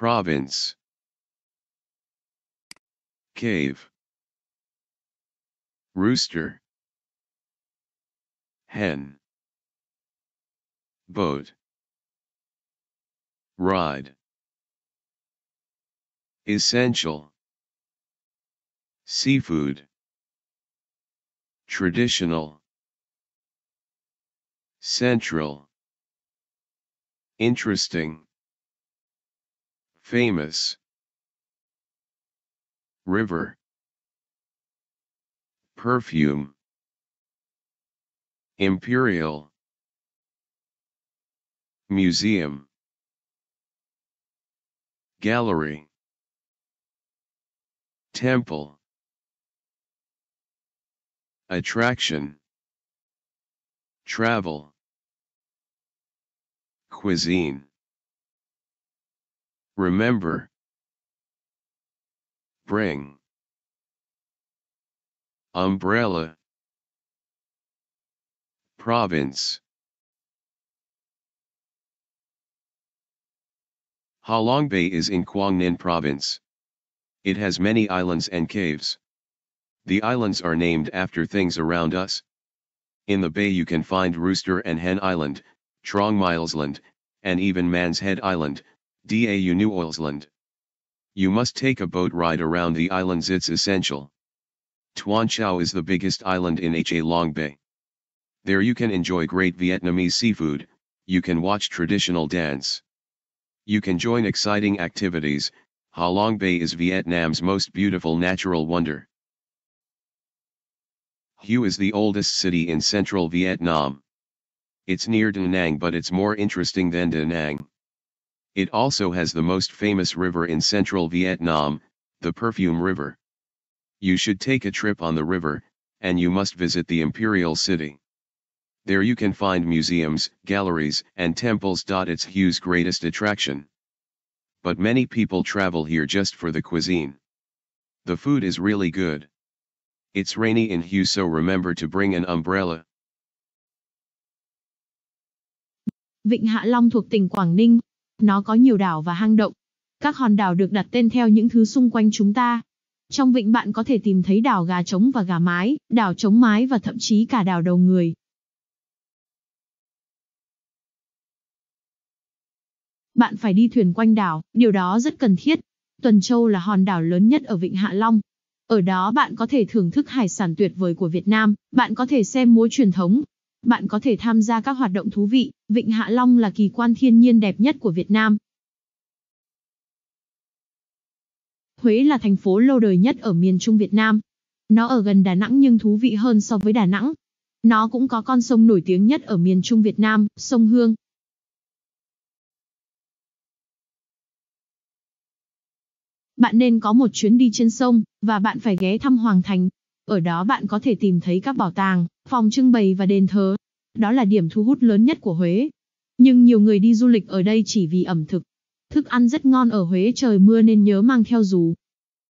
Province Cave Rooster Hen Boat Ride Essential Seafood Traditional Central Interesting Famous. River. Perfume. Imperial. Museum. Gallery. Temple. Attraction. Travel. Cuisine. Remember. Bring. Umbrella. Province. Bay is in Kuangnan province. It has many islands and caves. The islands are named after things around us. In the bay you can find Rooster and Hen Island, Trong Milesland, and even Man's Head Island, DAU New Oilsland. You must take a boat ride around the islands it's essential. Tuan Chau is the biggest island in HA Long Bay. There you can enjoy great Vietnamese seafood, you can watch traditional dance. You can join exciting activities, Ha Long Bay is Vietnam's most beautiful natural wonder. Hue is the oldest city in central Vietnam. It's near Da Nang but it's more interesting than Da Nang. It also has the most famous river in central Vietnam, the Perfume River. You should take a trip on the river, and you must visit the Imperial City. There you can find museums, galleries and temples. It's Hue's greatest attraction. But many people travel here just for the cuisine. The food is really good. It's rainy in Hue so remember to bring an umbrella. Vịnh Hạ Long thuộc tỉnh Quảng Ninh, Nó có nhiều đảo và hang động. Các hòn đảo được đặt tên theo những thứ xung quanh chúng ta. Trong vịnh bạn có thể tìm thấy đảo gà trống và gà mái, đảo trống mái và thậm chí cả đảo đầu người. Bạn phải đi thuyền quanh đảo, điều đó rất cần thiết. Tuần Châu là hòn đảo lớn nhất ở vịnh Hạ Long, ở đó bạn có thể thưởng thức hải sản tuyệt vời của Việt Nam, bạn có thể xem múa truyền thống, bạn có thể tham gia các hoạt động thú vị, Vịnh Hạ Long là kỳ quan thiên nhiên đẹp nhất của Việt Nam. Huế là thành phố lâu đời nhất ở miền Trung Việt Nam. Nó ở gần Đà Nẵng nhưng thú vị hơn so với Đà Nẵng. Nó cũng có con sông nổi tiếng nhất ở miền Trung Việt Nam, sông Hương. Bạn nên có một chuyến đi trên sông, và bạn phải ghé thăm Hoàng Thành, ở đó bạn có thể tìm thấy các bảo tàng, phòng trưng bày và đền thờ. Đó là điểm thu hút lớn nhất của Huế. Nhưng nhiều người đi du lịch ở đây chỉ vì ẩm thực. Thức ăn rất ngon ở Huế trời mưa nên nhớ mang theo dù.